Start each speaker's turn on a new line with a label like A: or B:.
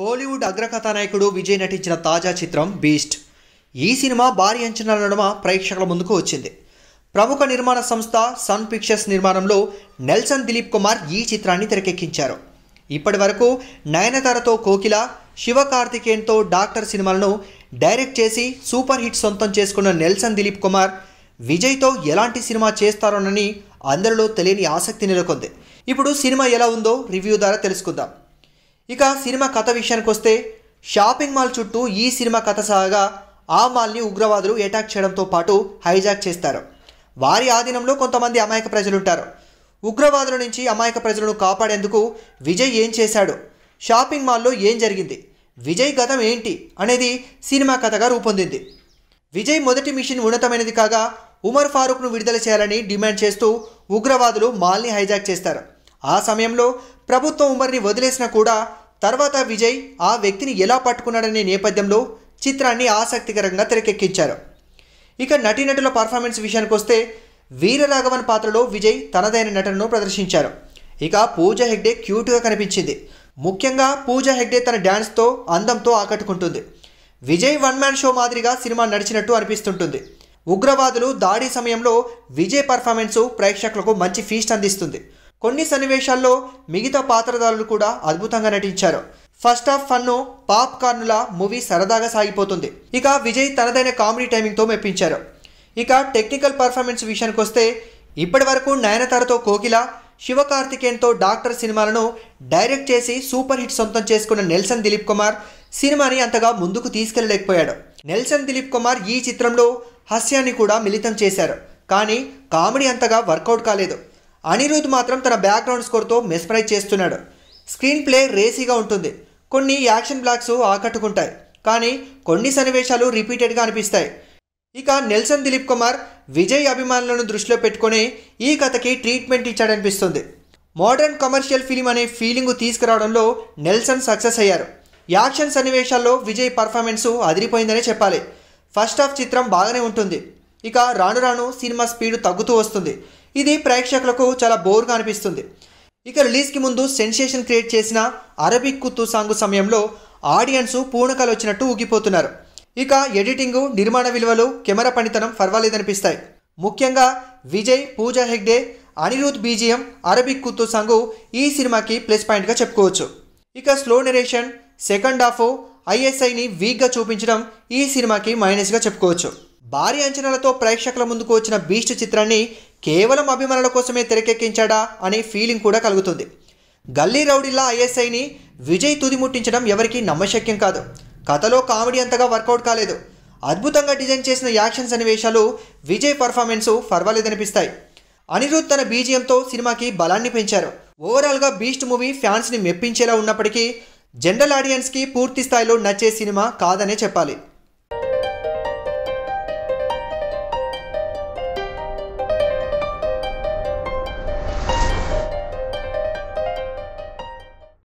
A: కోలీవుడ్ అగ్రకథానాయకుడు విజయ్ నటించిన తాజా చిత్రం బీస్ట్ ఈ సినిమా భారీ అంచనాల నడుమ ప్రేక్షకుల ముందుకు వచ్చింది ప్రముఖ నిర్మాణ సంస్థ సన్ పిక్చర్స్ నిర్మాణంలో నెల్సన్ దిలీప్ కుమార్ ఈ చిత్రాన్ని తెరకెక్కించారు ఇప్పటి వరకు నయనతారతో కోకిల శివ కార్తికేయన్తో డాక్టర్ సినిమాలను డైరెక్ట్ చేసి సూపర్ హిట్ సొంతం చేసుకున్న నెల్సన్ దిలీప్ కుమార్ విజయ్తో ఎలాంటి సినిమా చేస్తారోనని అందరిలో తెలియని ఆసక్తి నెలకొంది ఇప్పుడు సినిమా ఎలా ఉందో రివ్యూ ద్వారా తెలుసుకుందాం ఇక సినిమా కథ విషయానికి వస్తే షాపింగ్ మాల్ చుట్టూ ఈ సినిమా కథ సాగా ఆ మాల్ని ఉగ్రవాదులు అటాక్ చేయడంతో పాటు హైజాక్ చేస్తారు వారి ఆధీనంలో కొంతమంది అమాయక ప్రజలుంటారు ఉగ్రవాదుల నుంచి అమాయక ప్రజలను కాపాడేందుకు విజయ్ ఏం చేశాడు షాపింగ్ మాల్లో ఏం జరిగింది విజయ్ గతం ఏంటి అనేది సినిమా కథగా రూపొందింది విజయ్ మొదటి మిషన్ ఉన్నతమైనది కాగా ఉమర్ ఫారూక్ను విడుదల చేయాలని డిమాండ్ చేస్తూ ఉగ్రవాదులు మాల్ని హైజాక్ చేస్తారు ఆ సమయంలో ప్రభుత్వం ఉమర్ని వదిలేసినా కూడా తర్వాత విజయ్ ఆ వ్యక్తిని ఎలా పట్టుకున్నాడనే నేపథ్యంలో చిత్రాన్ని ఆసక్తికరంగా తెరకెక్కించారు ఇక నటీనటుల పర్ఫార్మెన్స్ విషయానికి వస్తే వీరరాఘవన్ పాత్రలో విజయ్ తనదైన నటనను ప్రదర్శించారు ఇక పూజ హెగ్డే క్యూట్గా కనిపించింది ముఖ్యంగా పూజ హెగ్డే తన డ్యాన్స్తో అందంతో ఆకట్టుకుంటుంది విజయ్ వన్ మ్యాన్ షో మాదిరిగా సినిమా నడిచినట్టు అనిపిస్తుంటుంది ఉగ్రవాదులు దాడి సమయంలో విజయ్ పర్ఫార్మెన్సు ప్రేక్షకులకు మంచి ఫీస్ట్ అందిస్తుంది కొన్ని సన్నివేశాల్లో మిగతా పాత్రదారులు కూడా అద్భుతంగా నటించారు ఫస్ట్ ఆఫ్ ఫన్ను పాప్ కార్నుల మూవీ సరదాగా సాగిపోతుంది ఇక విజయ్ తనదైన కామెడీ టైమింగ్తో మెప్పించారు ఇక టెక్నికల్ పర్ఫార్మెన్స్ విషయానికి వస్తే ఇప్పటి వరకు నయనతారతో కోకిల శివకార్తికేయన్తో డాక్టర్ సినిమాలను డైరెక్ట్ చేసి సూపర్ హిట్ సొంతం చేసుకున్న నెల్సన్ దిలీప్ కుమార్ సినిమాని అంతగా ముందుకు తీసుకెళ్లలేకపోయాడు నెల్సన్ దిలీప్ కుమార్ ఈ చిత్రంలో హాస్యాన్ని కూడా మిళితం చేశారు కానీ కామెడీ అంతగా వర్కౌట్ కాలేదు అనిరుద్ మాత్రం తన బ్యాక్గ్రౌండ్ స్కోర్తో మెస్పరైజ్ చేస్తున్నాడు స్క్రీన్ ప్లే రేసీగా ఉంటుంది కొన్ని యాక్షన్ బ్లాక్స్ ఆకట్టుకుంటాయి కానీ కొన్ని సన్నివేశాలు రిపీటెడ్గా అనిపిస్తాయి ఇక నెల్సన్ దిలీప్ కుమార్ విజయ్ అభిమానులను దృష్టిలో పెట్టుకొని ఈ కథకి ట్రీట్మెంట్ ఇచ్చాడనిపిస్తుంది మోడర్న్ కమర్షియల్ ఫిలిం అనే ఫీలింగ్ తీసుకురావడంలో నెల్సన్ సక్సెస్ అయ్యారు యాక్షన్ సన్నివేశాల్లో విజయ్ పర్ఫార్మెన్స్ అదిరిపోయిందనే చెప్పాలి ఫస్ట్ హాఫ్ చిత్రం బాగానే ఉంటుంది ఇక రాను రాను సినిమా స్పీడ్ తగ్గుతూ వస్తుంది ఇది ప్రేక్షకులకు చాలా బోర్గా అనిపిస్తుంది ఇక రిలీజ్కి ముందు సెన్సేషన్ క్రియేట్ చేసిన అరబిక్ కుత్తు సాంగ్ సమయంలో ఆడియన్స్ పూర్ణకాలు వచ్చినట్టు ఊగిపోతున్నారు ఇక ఎడిటింగ్ నిర్మాణ విలువలు కెమెరా పనితనం పర్వాలేదనిపిస్తాయి ముఖ్యంగా Vijay Pooja Hegde Anirudh BGM Arabic Kuthu song ఈ సినిమాకి ప్లస్ పాయింట్గా చెప్పుకోవచ్చు ఇక స్లో నెరేషన్ సెకండ్ హాఫ్ ఐఎస్ఐని వీక్గా చూపించడం ఈ సినిమాకి మైనస్గా చెప్పుకోవచ్చు భారీ అంచనాలతో ప్రేక్షకుల ముందుకు వచ్చిన బీస్ట్ చిత్రాన్ని కేవలం అభిమానుల కోసమే తెరకెక్కించాడా అనే ఫీలింగ్ కూడా కలుగుతుంది గల్లీ రౌడీలా ఐఎస్ఐని విజయ్ తుదిముట్టించడం ఎవరికీ నమ్మశక్యం కాదు కథలో కామెడీ అంతగా వర్కౌట్ కాలేదు అద్భుతంగా డిజైన్ చేసిన యాక్షన్ సన్నివేశాలు విజయ్ పర్ఫార్మెన్స్ పర్వాలేదనిపిస్తాయి అనిరుద్ధ్ తన బీజియంతో సినిమాకి బలాన్ని పెంచారు ఓవరాల్గా బీస్ట్ మూవీ ఫ్యాన్స్ని మెప్పించేలా ఉన్నప్పటికీ జనరల్ ఆడియన్స్కి పూర్తి స్థాయిలో నచ్చే సినిమా కాదనే చెప్పాలి